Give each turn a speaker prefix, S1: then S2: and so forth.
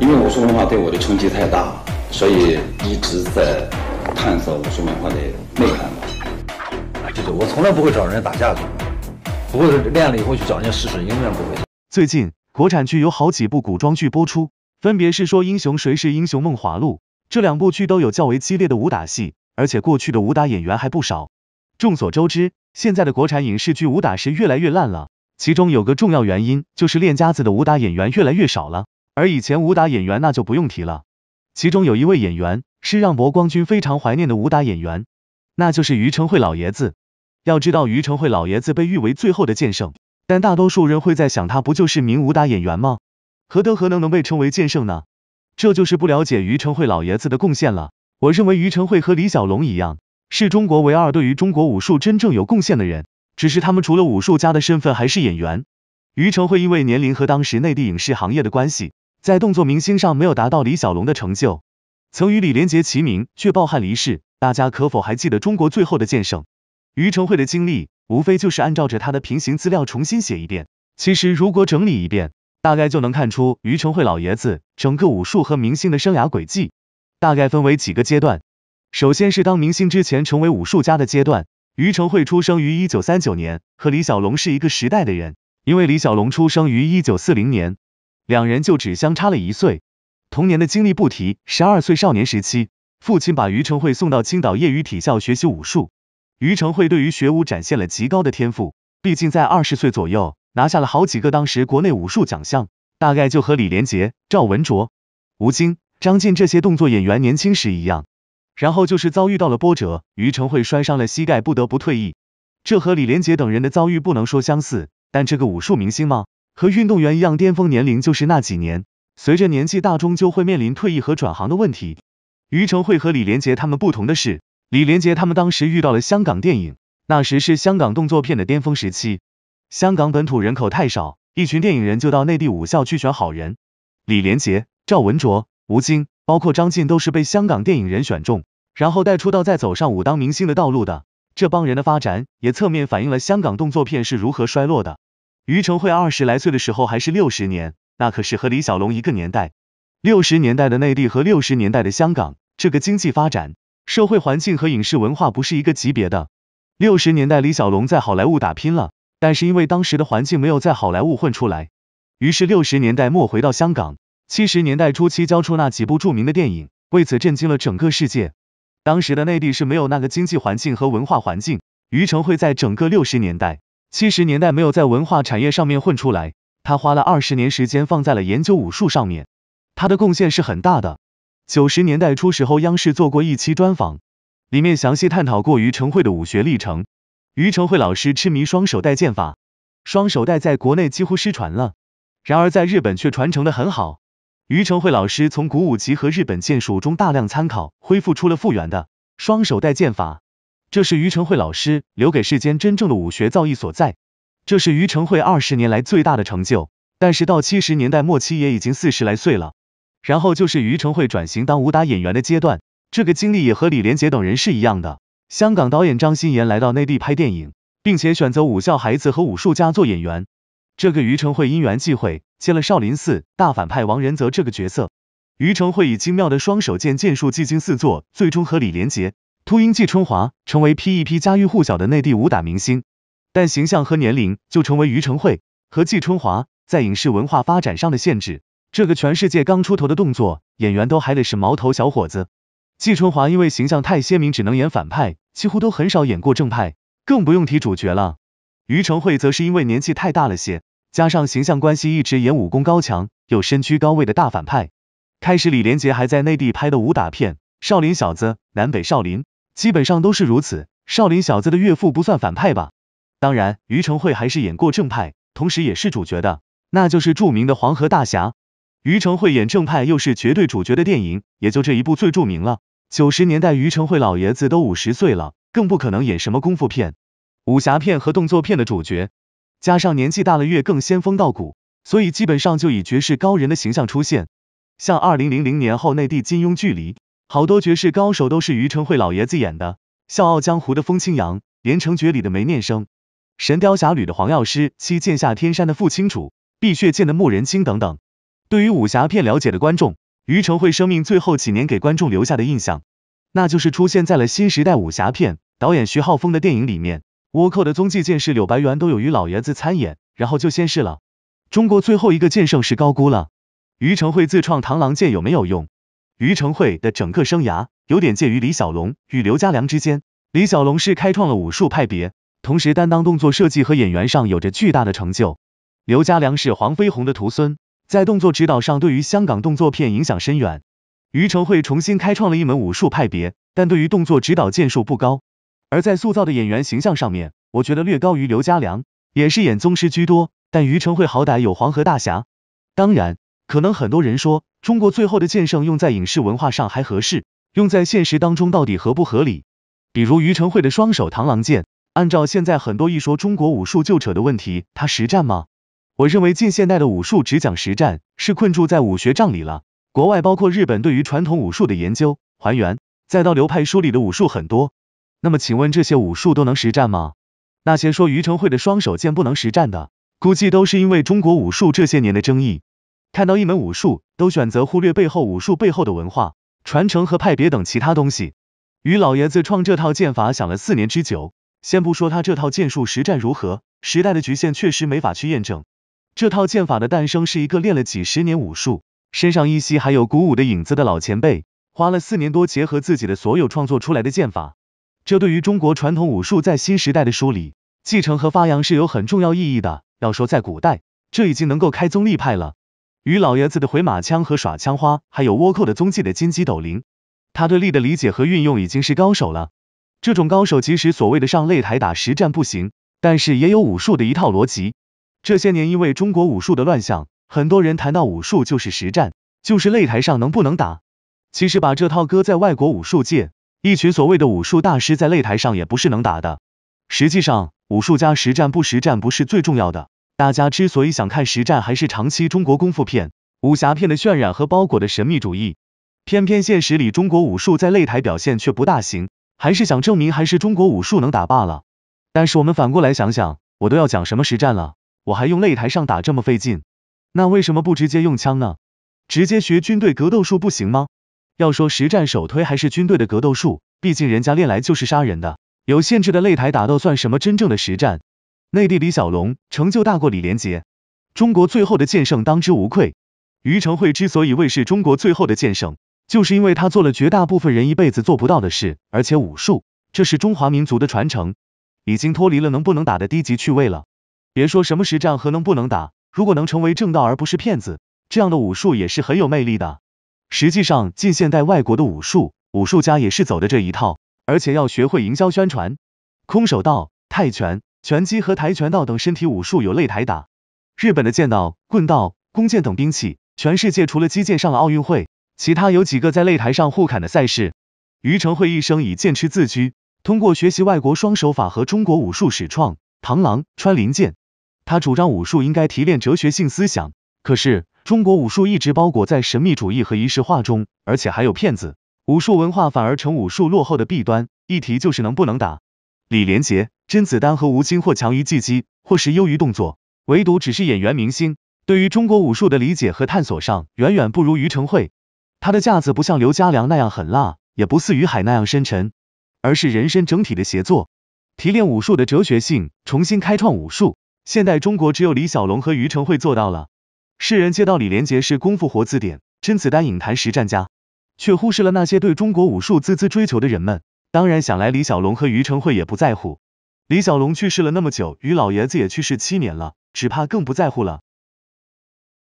S1: 因为武术文化对我的冲击太大，所以一直在探索武术文化的内涵。对对，我从来不会找人打架子，不会练了以后去找人试试，永远不会。最近国产剧有好几部古装剧播出，分别是《说英雄谁是英雄》《梦华录》。这两部剧都有较为激烈的武打戏，而且过去的武打演员还不少。众所周知，现在的国产影视剧武打是越来越烂了，其中有个重要原因就是练家子的武打演员越来越少了。而以前武打演员那就不用提了，其中有一位演员是让博光君非常怀念的武打演员，那就是于承惠老爷子。要知道，于承惠老爷子被誉为最后的剑圣，但大多数人会在想，他不就是名武打演员吗？何德何能能被称为剑圣呢？这就是不了解于承惠老爷子的贡献了。我认为于承惠和李小龙一样，是中国唯二对于中国武术真正有贡献的人。只是他们除了武术家的身份，还是演员。于承惠因为年龄和当时内地影视行业的关系。在动作明星上没有达到李小龙的成就，曾与李连杰齐名，却抱憾离世。大家可否还记得中国最后的剑圣于承惠的经历？无非就是按照着他的平行资料重新写一遍。其实如果整理一遍，大概就能看出于承惠老爷子整个武术和明星的生涯轨迹，大概分为几个阶段。首先是当明星之前成为武术家的阶段。于承惠出生于一九三九年，和李小龙是一个时代的人，因为李小龙出生于一九四零年。两人就只相差了一岁，童年的经历不提。十二岁少年时期，父亲把于承惠送到青岛业余体校学习武术。于承惠对于学武展现了极高的天赋，毕竟在二十岁左右拿下了好几个当时国内武术奖项，大概就和李连杰、赵文卓、吴京、张晋这些动作演员年轻时一样。然后就是遭遇到了波折，于承惠摔伤了膝盖，不得不退役。这和李连杰等人的遭遇不能说相似，但这个武术明星吗？和运动员一样，巅峰年龄就是那几年。随着年纪大，终究会面临退役和转行的问题。于承惠和李连杰他们不同的是，李连杰他们当时遇到了香港电影，那时是香港动作片的巅峰时期。香港本土人口太少，一群电影人就到内地武校去选好人。李连杰、赵文卓、吴京，包括张晋，都是被香港电影人选中，然后带出道再走上武当明星的道路的。这帮人的发展也侧面反映了香港动作片是如何衰落的。于承惠二十来岁的时候还是六十年，那可是和李小龙一个年代。六十年代的内地和六十年代的香港，这个经济发展、社会环境和影视文化不是一个级别的。六十年代李小龙在好莱坞打拼了，但是因为当时的环境没有在好莱坞混出来，于是六十年代末回到香港，七十年代初期交出那几部著名的电影，为此震惊了整个世界。当时的内地是没有那个经济环境和文化环境。于承惠在整个六十年代。七十年代没有在文化产业上面混出来，他花了二十年时间放在了研究武术上面，他的贡献是很大的。九十年代初时候，央视做过一期专访，里面详细探讨过于承惠的武学历程。于承惠老师痴迷双手带剑法，双手带在国内几乎失传了，然而在日本却传承的很好。于承惠老师从古武棋和日本剑术中大量参考，恢复出了复原的双手带剑法。这是于承惠老师留给世间真正的武学造诣所在，这是于承惠二十年来最大的成就。但是到七十年代末期，也已经四十来岁了。然后就是于承惠转型当武打演员的阶段，这个经历也和李连杰等人是一样的。香港导演张欣妍来到内地拍电影，并且选择武校孩子和武术家做演员。这个于承惠因缘际会接了少林寺大反派王仁泽这个角色。于承惠以精妙的双手剑剑术技惊四座，最终和李连杰。秃鹰季春华成为 P E P 家喻户晓的内地武打明星，但形象和年龄就成为于承惠和季春华在影视文化发展上的限制。这个全世界刚出头的动作演员都还得是毛头小伙子。季春华因为形象太鲜明，只能演反派，几乎都很少演过正派，更不用提主角了。于承惠则是因为年纪太大了些，加上形象关系，一直演武功高强又身居高位的大反派。开始李连杰还在内地拍的武打片《少林小子》《南北少林》。基本上都是如此。少林小子的岳父不算反派吧？当然，于承惠还是演过正派，同时也是主角的，那就是著名的黄河大侠。于承惠演正派又是绝对主角的电影，也就这一部最著名了。九十年代于承惠老爷子都五十岁了，更不可能演什么功夫片、武侠片和动作片的主角。加上年纪大了越更仙风道骨，所以基本上就以绝世高人的形象出现，像二零零零年后内地金庸距离。好多绝世高手都是于承惠老爷子演的，《笑傲江湖》的风清扬，《连城诀》里的梅念生，《神雕侠侣》的黄药师，《七剑下天山》的傅青主，《碧血剑》的穆人清等等。对于武侠片了解的观众，于承惠生命最后几年给观众留下的印象，那就是出现在了新时代武侠片导演徐浩峰的电影里面，《倭寇的踪迹》《剑士柳白猿》都有于老爷子参演，然后就仙逝了。中国最后一个剑圣是高估了。于承惠自创螳螂剑有没有用？于承惠的整个生涯有点介于李小龙与刘家良之间。李小龙是开创了武术派别，同时担当动作设计和演员上有着巨大的成就。刘家良是黄飞鸿的徒孙，在动作指导上对于香港动作片影响深远。于承惠重新开创了一门武术派别，但对于动作指导建树不高。而在塑造的演员形象上面，我觉得略高于刘家良，也是演宗师居多。但于承惠好歹有黄河大侠。当然，可能很多人说。中国最后的剑圣用在影视文化上还合适，用在现实当中到底合不合理？比如于承惠的双手螳螂剑，按照现在很多一说中国武术就扯的问题，它实战吗？我认为近现代的武术只讲实战，是困住在武学帐里了。国外包括日本对于传统武术的研究、还原，再到流派书里的武术很多，那么请问这些武术都能实战吗？那些说于承惠的双手剑不能实战的，估计都是因为中国武术这些年的争议。看到一门武术，都选择忽略背后武术背后的文化传承和派别等其他东西。于老爷子创这套剑法想了四年之久，先不说他这套剑术实战如何，时代的局限确实没法去验证。这套剑法的诞生是一个练了几十年武术，身上依稀还有古武的影子的老前辈，花了四年多结合自己的所有创作出来的剑法。这对于中国传统武术在新时代的梳理、继承和发扬是有很重要意义的。要说在古代，这已经能够开宗立派了。与老爷子的回马枪和耍枪花，还有倭寇的踪迹的金鸡斗灵，他对力的理解和运用已经是高手了。这种高手，即使所谓的上擂台打实战不行，但是也有武术的一套逻辑。这些年，因为中国武术的乱象，很多人谈到武术就是实战，就是擂台上能不能打。其实把这套搁在外国武术界，一群所谓的武术大师在擂台上也不是能打的。实际上，武术家实战不实战不是最重要的。大家之所以想看实战，还是长期中国功夫片、武侠片的渲染和包裹的神秘主义。偏偏现实里，中国武术在擂台表现却不大行，还是想证明还是中国武术能打罢了。但是我们反过来想想，我都要讲什么实战了，我还用擂台上打这么费劲，那为什么不直接用枪呢？直接学军队格斗术不行吗？要说实战，首推还是军队的格斗术，毕竟人家练来就是杀人的。有限制的擂台打斗算什么真正的实战？内地李小龙成就大过李连杰，中国最后的剑圣当之无愧。于承惠之所以卫是中国最后的剑圣，就是因为他做了绝大部分人一辈子做不到的事，而且武术这是中华民族的传承，已经脱离了能不能打的低级趣味了。别说什么实战和能不能打，如果能成为正道而不是骗子，这样的武术也是很有魅力的。实际上，近现代外国的武术武术家也是走的这一套，而且要学会营销宣传，空手道、泰拳。拳击和跆拳道等身体武术有擂台打，日本的剑道、棍道、弓箭等兵器，全世界除了击剑上了奥运会，其他有几个在擂台上互砍的赛事。于承惠一生以剑痴自居，通过学习外国双手法和中国武术始创螳螂穿林剑。他主张武术应该提炼哲学性思想，可是中国武术一直包裹在神秘主义和仪式化中，而且还有骗子，武术文化反而成武术落后的弊端。一提就是能不能打，李连杰。甄子丹和吴京或强于技击，或是优于动作，唯独只是演员明星，对于中国武术的理解和探索上远远不如于承惠。他的架子不像刘家良那样狠辣，也不似于海那样深沉，而是人生整体的协作，提炼武术的哲学性，重新开创武术。现代中国只有李小龙和于承惠做到了。世人皆道李连杰是功夫活字典，甄子丹影坛实战家，却忽视了那些对中国武术孜孜追求的人们。当然，想来李小龙和于承惠也不在乎。李小龙去世了那么久，于老爷子也去世七年了，只怕更不在乎了。